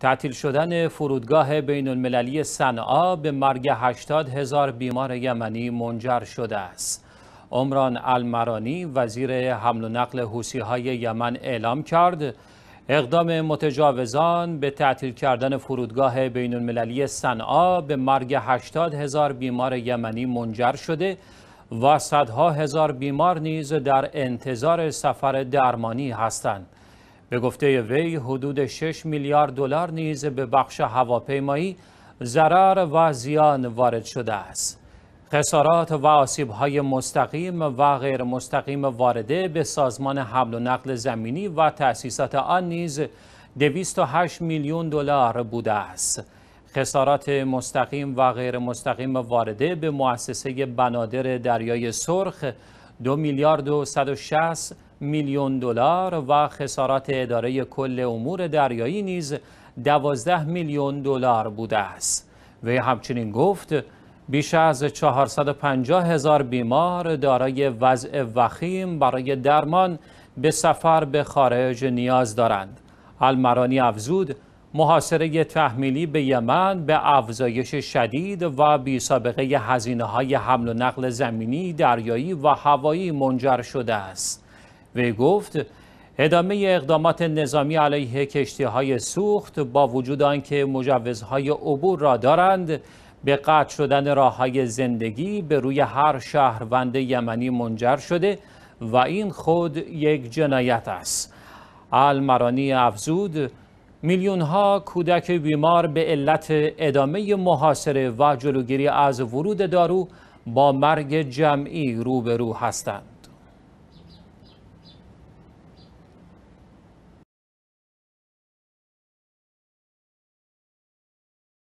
تعطیل شدن فرودگاه بین المللی صنعا به مرگ 80 هزار بیمار یمنی منجر شده است. عمران المرانی وزیر حمل و نقل حوسی های یمن اعلام کرد اقدام متجاوزان به تعطیل کردن فرودگاه بین المللی صنعا به مرگ 80 هزار بیمار یمنی منجر شده و صدها هزار بیمار نیز در انتظار سفر درمانی هستند. به گفته وی حدود 6 میلیارد دلار نیز به بخش هواپیمایی ضرر و زیان وارد شده است. خسارات و های مستقیم و غیر مستقیم وارده به سازمان حمل و نقل زمینی و تأسیسات آن نیز 208 میلیون دلار بوده است. خسارات مستقیم و غیر مستقیم وارده به مؤسسه بنادر دریای سرخ 2 میلیارد و 160 میلیون دلار و خسارات اداره کل امور دریایی نیز 12 میلیون دلار بوده است وی همچنین گفت بیش از 450 هزار بیمار دارای وضع وخیم برای درمان به سفر به خارج نیاز دارند المرانی افزود محاصره تحمیلی به یمن به افزایش شدید و بی سابقه هزینه های حمل و نقل زمینی، دریایی و هوایی منجر شده است. وی گفت ادامه اقدامات نظامی علیه کشتی های سوخت با وجود آنکه مجوزهای عبور را دارند به قطع شدن راه های زندگی به روی هر شهروند یمنی منجر شده و این خود یک جنایت است المرانی افزود میلیون ها کودک بیمار به علت ادامه محاصره و جلوگیری از ورود دارو با مرگ جمعی روبرو هستند